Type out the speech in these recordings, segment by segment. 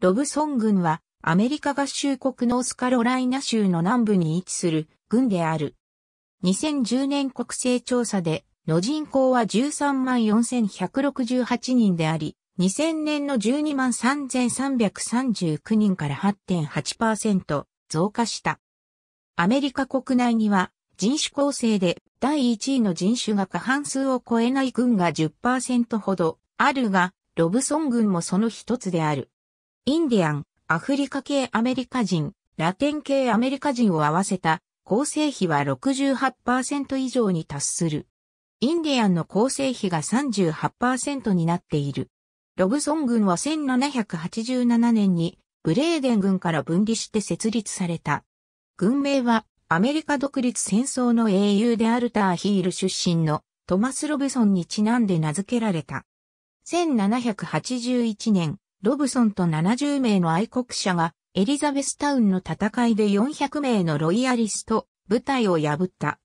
ロブソン軍はアメリカ合衆国ノースカロライナ州の南部に位置する軍である。2010年国勢調査での人口は13万4168人であり、2000年の12万3339人から8.8%増加した。アメリカ国内には人種構成で第1位の人種が過半数を超えない軍が10%ほどあるが、ロブソン軍もその一つである。インディアン、アフリカ系アメリカ人、ラテン系アメリカ人を合わせた構成比は68%以上に達する。インディアンの構成比が38%になっている。ロブソン軍は1787年にブレーデン軍から分離して設立された。軍名はアメリカ独立戦争の英雄であるターヒール出身のトマス・ロブソンにちなんで名付けられた。1781年、ロブソンと70名の愛国者がエリザベスタウンの戦いで400名のロイヤリスト部隊を破った。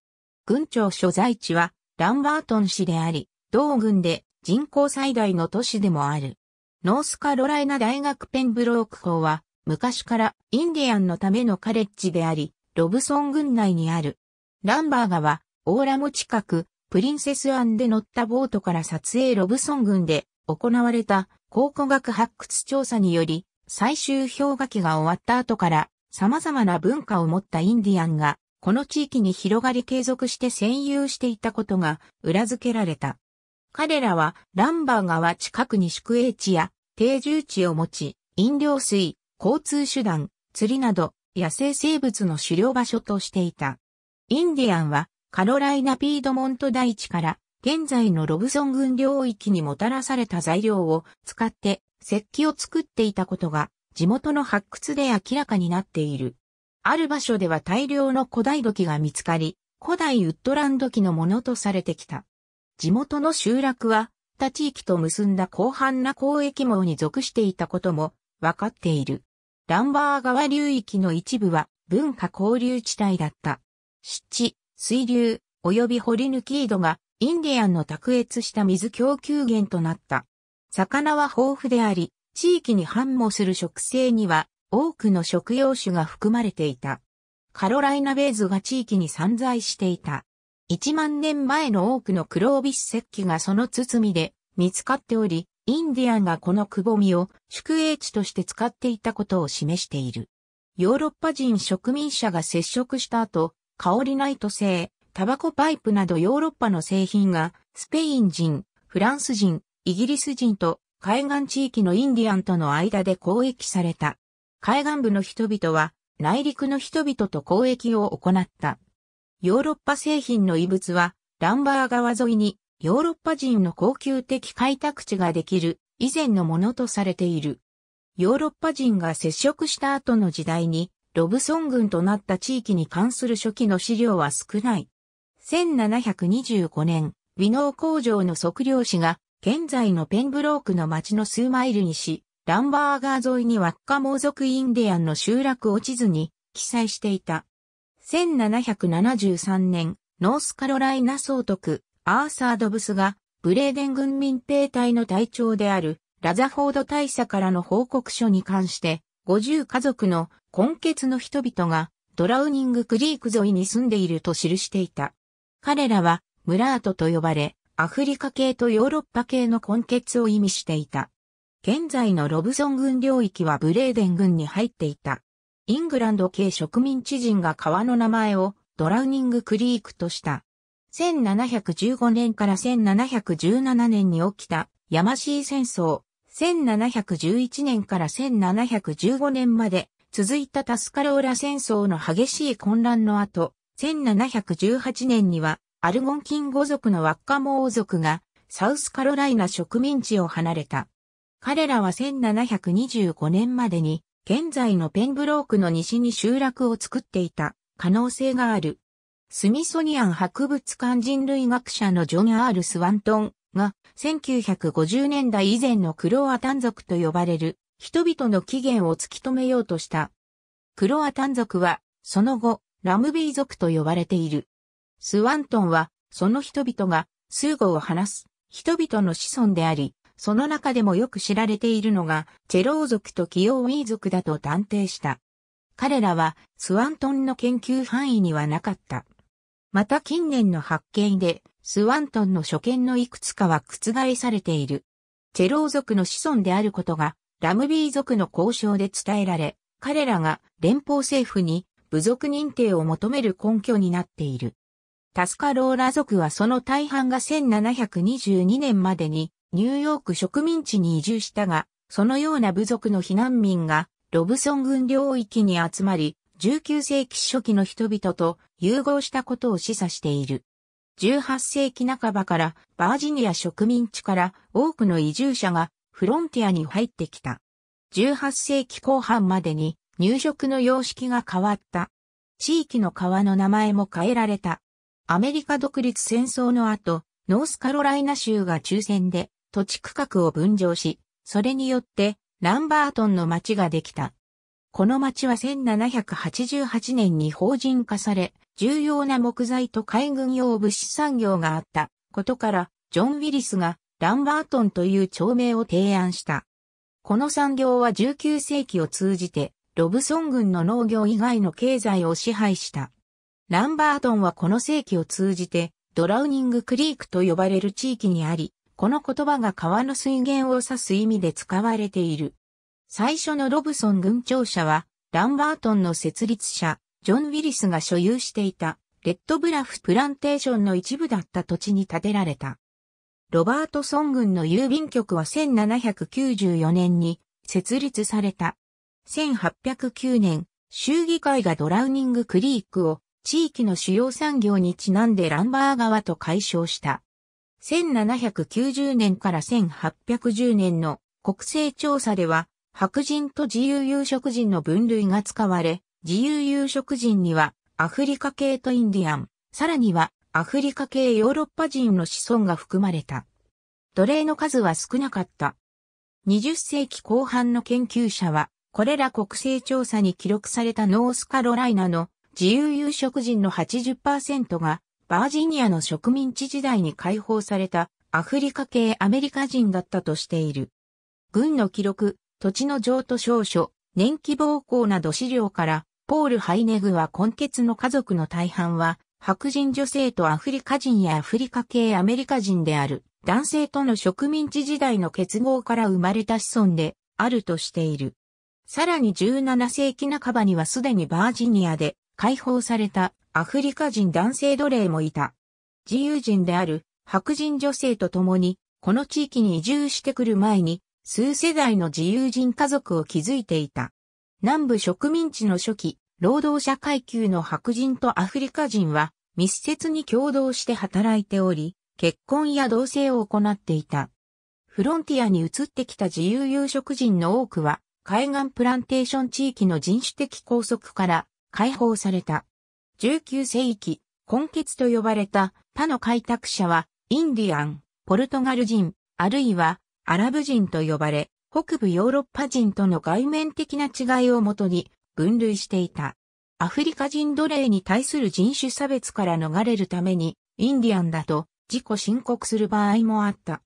軍庁所在地はランバートン市であり、同軍で人口最大の都市でもある。ノースカロライナ大学ペンブローク校は昔からインディアンのためのカレッジであり、ロブソン軍内にある。ランバーガはオーラム近くプリンセス湾で乗ったボートから撮影ロブソン軍で行われた考古学発掘調査により、最終氷河期が終わった後から様々な文化を持ったインディアンが、この地域に広がり継続して占有していたことが裏付けられた。彼らはランバー川近くに宿営地や定住地を持ち、飲料水、交通手段、釣りなど野生生物の狩猟場所としていた。インディアンはカロライナ・ピードモント大地から現在のロブソン郡領域にもたらされた材料を使って石器を作っていたことが地元の発掘で明らかになっている。ある場所では大量の古代土器が見つかり、古代ウッドランド期のものとされてきた。地元の集落は、他地域と結んだ広範な交易網に属していたことも分かっている。ランバー川流域の一部は文化交流地帯だった。湿地、水流、及び掘り抜き井戸がインディアンの卓越した水供給源となった。魚は豊富であり、地域に繁茂する植生には多くの食用種が含まれていた。カロライナベーズが地域に散在していた。1万年前の多くの黒帯史石器がその包で見つかっており、インディアンがこのくぼみを宿営地として使っていたことを示している。ヨーロッパ人植民者が接触した後、香りナイト製、タバコパイプなどヨーロッパの製品が、スペイン人、フランス人、イギリス人と海岸地域のインディアンとの間で交易された。海岸部の人々は内陸の人々と交易を行った。ヨーロッパ製品の遺物はランバー川沿いにヨーロッパ人の高級的開拓地ができる以前のものとされている。ヨーロッパ人が接触した後の時代にロブソン軍となった地域に関する初期の資料は少ない。1725年、美濃工場の測量士が、現在のペンブロークの町の数マイルにし、ランバーガー沿いに輪っか盲族インディアンの集落を地図に記載していた。1773年、ノースカロライナ総督、アーサー・ドブスが、ブレーデン軍民兵隊の隊長である、ラザフォード大佐からの報告書に関して、50家族の根血の人々が、ドラウニングクリーク沿いに住んでいると記していた。彼らはムラートと呼ばれ、アフリカ系とヨーロッパ系の根血を意味していた。現在のロブソン軍領域はブレーデン軍に入っていた。イングランド系植民地人が川の名前をドラウニングクリークとした。1715年から1717年に起きたヤマシー戦争、1711年から1715年まで続いたタスカローラ戦争の激しい混乱の後、1718年には、アルゴンキンゴ族のワッカモー族が、サウスカロライナ植民地を離れた。彼らは1725年までに、現在のペンブロークの西に集落を作っていた可能性がある。スミソニアン博物館人類学者のジョン・アール・スワントンが1950年代以前のクロアタン族と呼ばれる人々の起源を突き止めようとした。クロアタン族はその後ラムビー族と呼ばれている。スワントンは、その人々が、数語を話す、人々の子孫であり、その中でもよく知られているのが、チェロー族とキオウィー族だと断定した。彼らは、スワントンの研究範囲にはなかった。また近年の発見で、スワントンの所見のいくつかは覆されている。チェロー族の子孫であることが、ラムビー族の交渉で伝えられ、彼らが連邦政府に部族認定を求める根拠になっている。タスカローラ族はその大半が1722年までにニューヨーク植民地に移住したが、そのような部族の避難民がロブソン軍領域に集まり、19世紀初期の人々と融合したことを示唆している。18世紀半ばからバージニア植民地から多くの移住者がフロンティアに入ってきた。18世紀後半までに入植の様式が変わった。地域の川の名前も変えられた。アメリカ独立戦争の後、ノースカロライナ州が抽選で土地区画を分譲し、それによってランバートンの町ができた。この町は1788年に法人化され、重要な木材と海軍用物資産業があったことから、ジョン・ウィリスがランバートンという町名を提案した。この産業は19世紀を通じてロブソン郡の農業以外の経済を支配した。ランバートンはこの世紀を通じて、ドラウニングクリークと呼ばれる地域にあり、この言葉が川の水源を指す意味で使われている。最初のロブソン郡庁舎は、ランバートンの設立者、ジョン・ウィリスが所有していた、レッドブラフプランテーションの一部だった土地に建てられた。ロバートソン郡の郵便局は1794年に設立された。1809年、州議会がドラウニングクリークを地域の主要産業にちなんでランバー川と解消した。1790年から1810年の国勢調査では、白人と自由有色人の分類が使われ、自由有色人にはアフリカ系とインディアン、さらにはアフリカ系ヨーロッパ人の子孫が含まれた。奴隷の数は少なかった。20世紀後半の研究者は、これら国勢調査に記録されたノースカロライナの自由有色人の80%がバージニアの植民地時代に解放されたアフリカ系アメリカ人だったとしている。軍の記録、土地の譲渡証書、年季暴行など資料から、ポール・ハイネグは根血の家族の大半は、白人女性とアフリカ人やアフリカ系アメリカ人である、男性との植民地時代の結合から生まれた子孫であるとしている。さらに17世紀半ばにはすでにバージニアで解放されたアフリカ人男性奴隷もいた。自由人である白人女性と共に、この地域に移住してくる前に、数世代の自由人家族を築いていた。南部植民地の初期、労働者階級の白人とアフリカ人は密接に共同して働いており、結婚や同棲を行っていた。フロンティアに移ってきた自由有色人の多くは、海岸プランテーション地域の人種的拘束から解放された。19世紀、根血と呼ばれた他の開拓者は、インディアン、ポルトガル人、あるいはアラブ人と呼ばれ、北部ヨーロッパ人との外面的な違いをもとに分類していた。アフリカ人奴隷に対する人種差別から逃れるために、インディアンだと自己申告する場合もあった。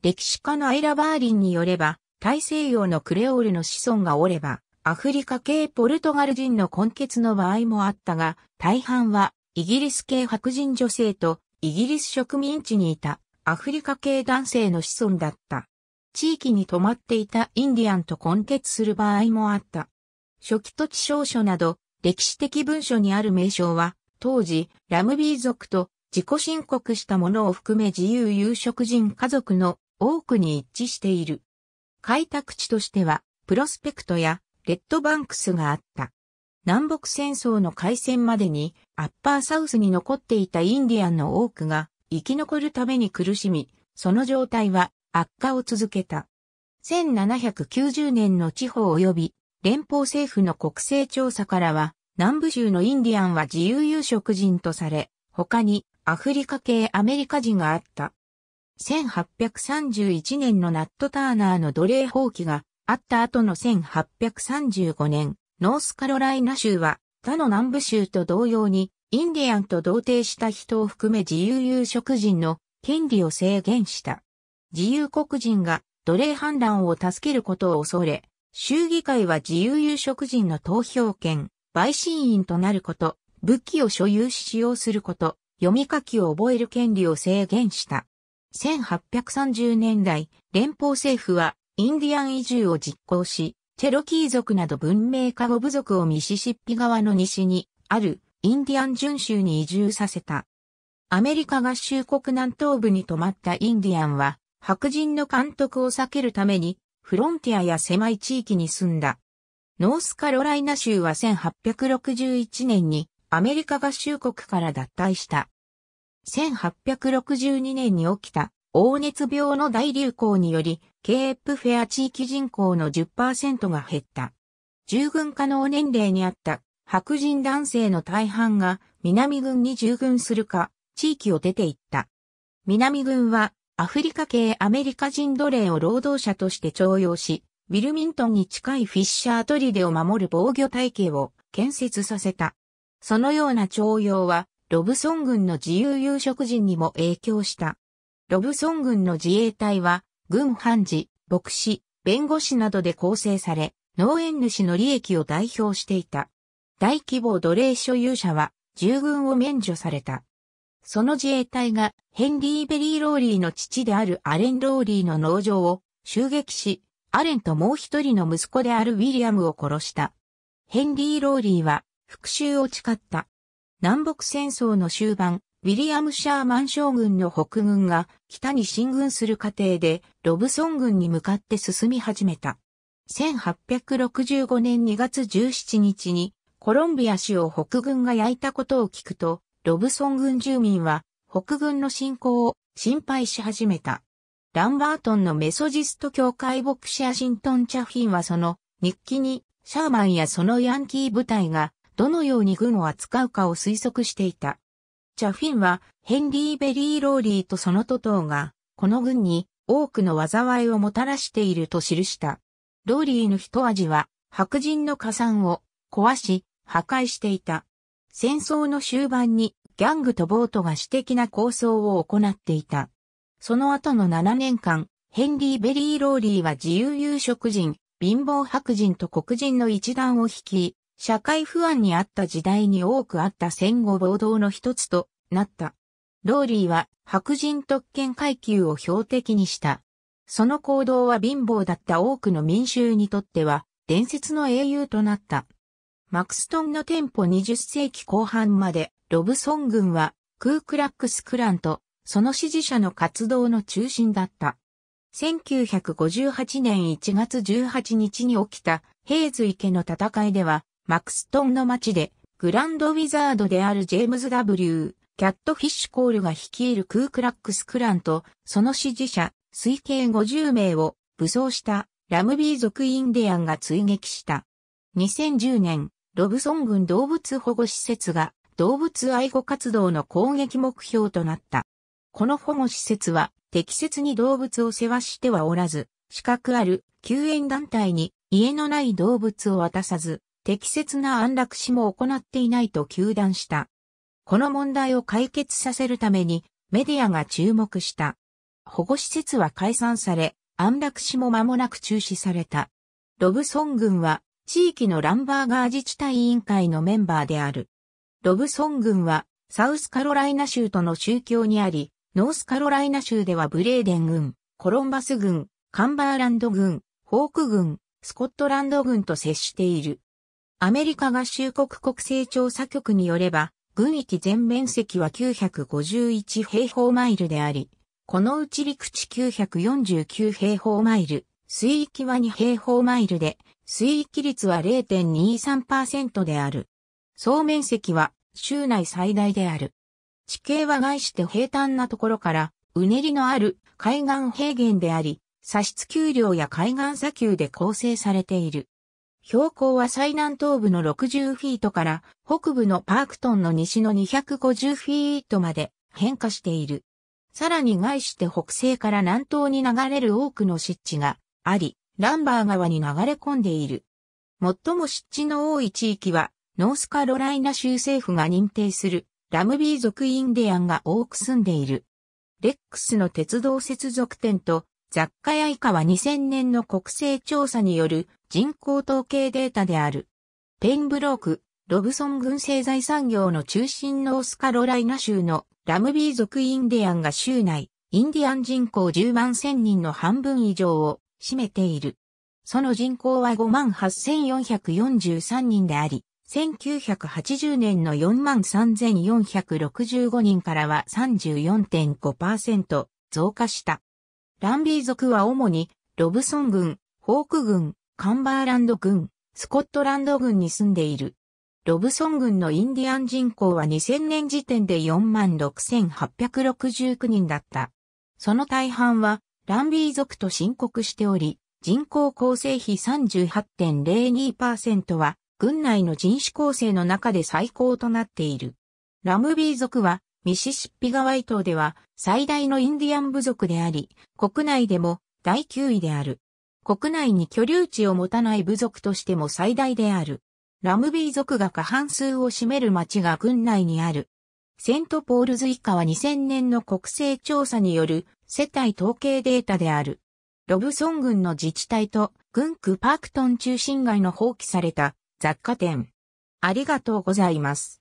歴史家のアイラ・バーリンによれば、大西洋のクレオールの子孫がおれば、アフリカ系ポルトガル人の根血の場合もあったが、大半はイギリス系白人女性とイギリス植民地にいたアフリカ系男性の子孫だった。地域に泊まっていたインディアンと根結する場合もあった。初期土地証書など歴史的文書にある名称は、当時ラムビー族と自己申告したものを含め自由有色人家族の多くに一致している。開拓地としては、プロスペクトやレッドバンクスがあった。南北戦争の開戦までに、アッパーサウスに残っていたインディアンの多くが、生き残るために苦しみ、その状態は悪化を続けた。1790年の地方及び連邦政府の国勢調査からは、南部州のインディアンは自由有色人とされ、他にアフリカ系アメリカ人があった。1831年のナット・ターナーの奴隷放棄があった後の1835年、ノースカロライナ州は他の南部州と同様にインディアンと同定した人を含め自由有色人の権利を制限した。自由黒人が奴隷反乱を助けることを恐れ、州議会は自由有色人の投票権、陪審員となること、武器を所有し使用すること、読み書きを覚える権利を制限した。1830年代、連邦政府はインディアン移住を実行し、チェロキー族など文明化語部族をミシシッピ川の西にあるインディアン巡州に移住させた。アメリカ合衆国南東部に泊まったインディアンは、白人の監督を避けるために、フロンティアや狭い地域に住んだ。ノースカロライナ州は1861年にアメリカ合衆国から脱退した。1862年に起きた黄熱病の大流行により、ケープフェア地域人口の10%が減った。従軍可能年齢にあった白人男性の大半が南軍に従軍するか、地域を出て行った。南軍はアフリカ系アメリカ人奴隷を労働者として徴用し、ウィルミントンに近いフィッシャートリデを守る防御体系を建設させた。そのような徴用はロブソン軍の自由有色人にも影響した。ロブソン軍の自衛隊は、軍判事、牧師、弁護士などで構成され、農園主の利益を代表していた。大規模奴隷所有者は、従軍を免除された。その自衛隊がヘンリー・ベリー・ローリーの父であるアレン・ローリーの農場を襲撃し、アレンともう一人の息子であるウィリアムを殺した。ヘンリー・ローリーは復讐を誓った。南北戦争の終盤、ウィリアム・シャーマン将軍の北軍が北に進軍する過程でロブソン軍に向かって進み始めた。1865年2月17日にコロンビア州を北軍が焼いたことを聞くと、ロブソン軍住民は北軍の侵攻を心配し始めた。ランバートンのメソジスト教会牧師アシントン・チャフィンはその日記にシャーマンやそのヤンキー部隊がどのように軍を扱うかを推測していた。チャフィンはヘンリー・ベリー・ローリーとその徒党が、この軍に多くの災いをもたらしていると記した。ローリーの一味は白人の加算を壊し、破壊していた。戦争の終盤にギャングとボートが私的な構想を行っていた。その後の7年間、ヘンリー・ベリー・ローリーは自由有色人、貧乏白人と黒人の一団を率き、社会不安にあった時代に多くあった戦後暴動の一つとなった。ローリーは白人特権階級を標的にした。その行動は貧乏だった多くの民衆にとっては伝説の英雄となった。マクストンの店舗20世紀後半までロブソン軍はクークラックスクランとその支持者の活動の中心だった。1958年1月18日に起きたヘイズ池の戦いではマクストンの町で、グランドウィザードであるジェームズ W、キャットフィッシュコールが率いるクークラックスクランと、その支持者、推計50名を武装したラムビー族インディアンが追撃した。2010年、ロブソン郡動物保護施設が動物愛護活動の攻撃目標となった。この保護施設は適切に動物を世話してはおらず、資格ある救援団体に家のない動物を渡さず、適切な安楽死も行っていないと糾弾した。この問題を解決させるためにメディアが注目した。保護施設は解散され、安楽死も間もなく中止された。ロブソン軍は地域のランバーガー自治体委員会のメンバーである。ロブソン軍はサウスカロライナ州との宗教にあり、ノースカロライナ州ではブレーデン軍、コロンバス軍、カンバーランド軍、ホーク軍、スコットランド軍と接している。アメリカ合衆国国勢調査局によれば、軍域全面積は951平方マイルであり、このうち陸地949平方マイル、水域は2平方マイルで、水域率は0.23%である。総面積は州内最大である。地形は外して平坦なところから、うねりのある海岸平原であり、砂質丘陵や海岸砂丘で構成されている。標高は最南東部の60フィートから北部のパークトンの西の250フィートまで変化している。さらに外して北西から南東に流れる多くの湿地があり、ランバー川に流れ込んでいる。最も湿地の多い地域は、ノースカロライナ州政府が認定するラムビー族インディアンが多く住んでいる。レックスの鉄道接続点と雑貨屋以下は2000年の国勢調査による人口統計データである。ペンブローク、ロブソン群製材産業の中心のオスカロライナ州のラムビー族インディアンが州内、インディアン人口10万1000人の半分以上を占めている。その人口は5万8443人であり、1980年の4万3465人からは34.5%増加した。ランビー族は主に、ロブソン郡、ホーク郡、カンバーランド郡、スコットランド郡に住んでいる。ロブソン郡のインディアン人口は2000年時点で46,869人だった。その大半は、ランビー族と申告しており、人口構成比38.02%は、郡内の人種構成の中で最高となっている。ラムビー族は、ミシシッピ川伊島では最大のインディアン部族であり、国内でも第9位である。国内に居留地を持たない部族としても最大である。ラムビー族が過半数を占める町が郡内にある。セントポールズ以下は2000年の国勢調査による世帯統計データである。ロブソン郡の自治体と郡区パークトン中心街の放棄された雑貨店。ありがとうございます。